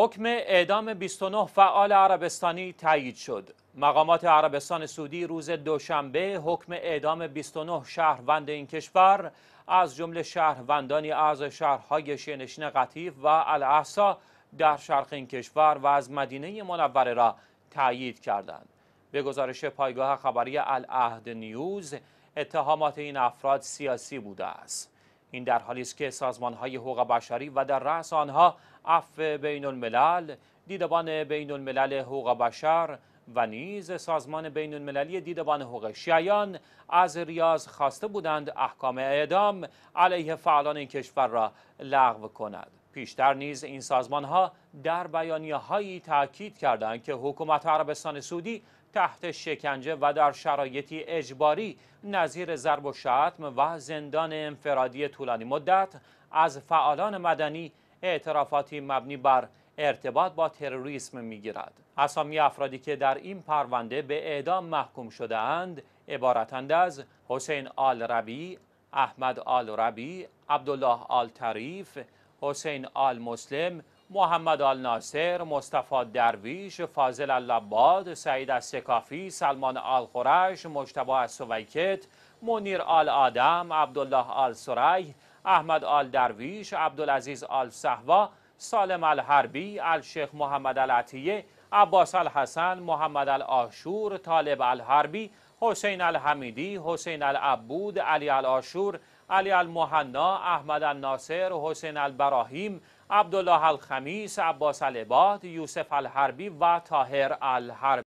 حکم اعدام 29 فعال عربستانی تایید شد. مقامات عربستان سعودی روز دوشنبه حکم اعدام 29 شهروند این کشور از جمله شهروندانی از شهرهای شینشین قطیف و الاحسا در شرق این کشور و از مدینه منوره را تایید کردند. به گزارش پایگاه خبری العهد نیوز اتهامات این افراد سیاسی بوده است. این در حالی است که سازمان های حقوق بشری و در رأس آنها اف بین الملل، دیدبان بین الملل حقوق بشر و نیز سازمان بین المللی دیدبان حقوق شیعان از ریاض خواسته بودند احکام اعدام علیه فعالان این کشور را لغو کند. پیشتر نیز این سازمان ها در بیانیه هایی تاکید کردند که حکومت عربستان سعودی تحت شکنجه و در شرایطی اجباری نظیر ضرب و شتم و زندان انفرادی طولانی مدت از فعالان مدنی اعترافاتی مبنی بر ارتباط با تروریسم میگیرد اسامی افرادی که در این پرونده به اعدام محکوم شده اند عبارتند از حسین آل ربی، احمد آل ربی، عبدالله آل تریف، حسین آل مسلم محمد آل ناصر مصطفی درویش فاضل اللباد سعید السکافی سلمان آل خورش مجتبی السویکت منیر آل آدم عبدالله آل سرای، احمد آل درویش عبدالعزیز آل صحوا سالم الحربی، الشیخ محمد العطیه، عباس الحسن، محمد الاشور، طالب الحربی، حسین الحمیدی، حسین العبود، علی الاشور، علی المهنا، احمد الناصر، حسین البراهیم، عبدالله الخمیس، عباس العباد، یوسف الحربی و تاهر الحربی